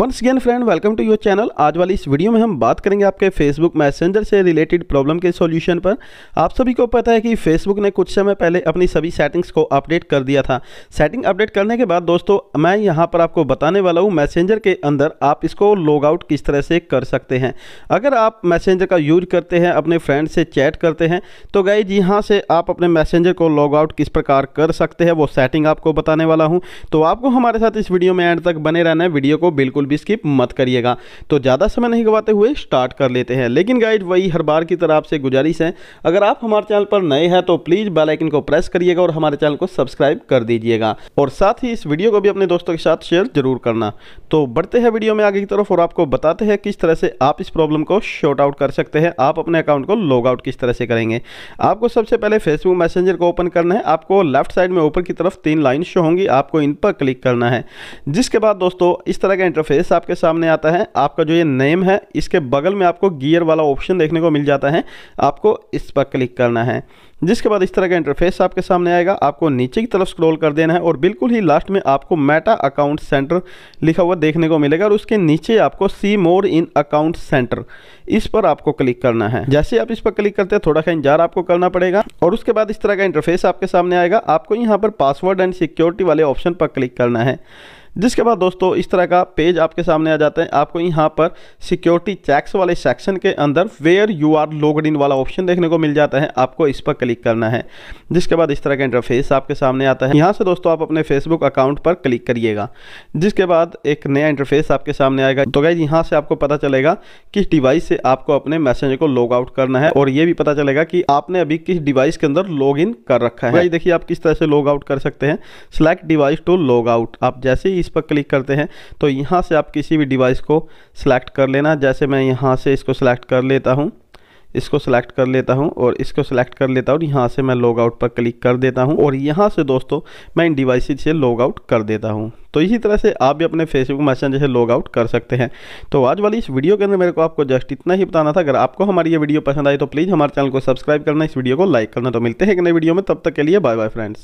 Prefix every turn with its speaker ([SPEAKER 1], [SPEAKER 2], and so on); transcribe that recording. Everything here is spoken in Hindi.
[SPEAKER 1] once again friend welcome to your channel आज वाली इस वीडियो में हम बात करेंगे आपके फेसबुक मैसेंजर से रिलेटेड प्रॉब्लम के सॉल्यूशन पर आप सभी को पता है कि फेसबुक ने कुछ समय पहले अपनी सभी सेटिंग्स को अपडेट कर दिया था सेटिंग अपडेट करने के बाद दोस्तों मैं यहां पर आपको बताने वाला हूं मैसेंजर के अंदर आप इसको लॉग आउट किस तरह से कर सकते हैं अगर आप मैसेंजर का यूज करते हैं अपने फ्रेंड से चैट करते हैं तो जी यहाँ से आप अपने मैसेंजर को लॉग आउट किस प्रकार कर सकते हैं वो सेटिंग आपको बताने वाला हूँ तो आपको हमारे साथ इस वीडियो में एंड तक बने रहना है वीडियो को बिल्कुल भी स्किप मत करिएगा तो ज़्यादा समय नहीं गवाते हुए स्टार्ट कर लेते हैं लेकिन गाइड वही हर बार की तरह आपसे गुजारिश है अगर आप हमारे चैनल पर नए हैं तो प्लीज़ बेलाइकिन को प्रेस करिएगा और हमारे चैनल को सब्सक्राइब कर दीजिएगा और साथ ही इस वीडियो को भी अपने दोस्तों के साथ शेयर जरूर करना तो बढ़ते हैं वीडियो में आगे की तरफ और आपको बताते हैं किस तरह से आप इस प्रॉब्लम को शॉर्ट आउट कर सकते हैं आप अपने अकाउंट को लॉग आउट किस तरह से करेंगे आपको सबसे पहले फेसबुक मैसेंजर को ओपन करना है आपको लेफ्ट साइड में ऊपर की तरफ तीन लाइन शो होंगी आपको इन पर क्लिक करना है जिसके बाद दोस्तों इस तरह का इंटरफेस फेस आपके सामने आता है आपका जो ये नेम है इसके बगल में आपको गियर वाला ऑप्शन देखने को मिल जाता है आपको इस पर क्लिक करना है जिसके बाद इस तरह का इंटरफेस आपके सामने आएगा आपको नीचे की तरफ स्क्रॉल कर देना है और बिल्कुल ही लास्ट में आपको मेटा अकाउंट सेंटर लिखा हुआ देखने को मिलेगा और उसके नीचे आपको सी मोर इन अकाउंट सेंटर इस पर आपको क्लिक करना है जैसे आप इस पर क्लिक करते हैं थोड़ा सा इंतजार आपको करना पड़ेगा और उसके बाद इस तरह का इंटरफेस आपके सामने आएगा आपको यहाँ पर पासवर्ड एंड सिक्योरिटी वाले ऑप्शन पर क्लिक करना है जिसके बाद दोस्तों इस तरह का पेज आपके सामने आ जाता है आपको यहाँ पर सिक्योरिटी चैक्स वाले सेक्शन के अंदर where you are logged in वाला ऑप्शन देखने को मिल जाता है आपको इस पर क्लिक करना है जिसके बाद इस तरह का इंटरफेस आपके सामने आता है यहाँ से दोस्तों आप अपने फेसबुक अकाउंट पर क्लिक करिएगा जिसके बाद एक नया इंटरफेस आपके सामने आएगा तो गाइज यहाँ से आपको पता चलेगा किस डिवाइस से आपको अपने मैसेज को लॉग आउट करना है और ये भी पता चलेगा कि आपने अभी किस डिवाइस के अंदर लॉग इन कर रखा है देखिए आप किस तरह से लॉग आउट कर सकते हैं select device to log out आप जैसे ही इस पर क्लिक करते हैं तो यहाँ से आप किसी भी डिवाइस को सिलेक्ट कर लेना जैसे मैं यहाँ से इसको सिलेक्ट कर लेता हूँ इसको सेलेक्ट कर लेता हूं और इसको सिलेक्ट कर लेता हूं यहाँ से मैं लॉग आउट पर क्लिक कर देता हूं और यहाँ से दोस्तों मैं इन डिवाइस से लॉग आउट कर देता हूं तो इसी तरह से आप भी अपने फेसबुक मैसेज से लॉग आउट कर सकते हैं तो आज वाली इस वीडियो के अंदर मेरे को आपको जस्ट इतना ही बताना था अगर आपको हमारी ये वीडियो पसंद आई तो प्लीज़ हमारे चैनल को सब्सक्राइब करना इस वीडियो को लाइक करना तो मिलते हैं एक नए वीडियो में तब तक के लिए बाय बाय फ्रेंड्स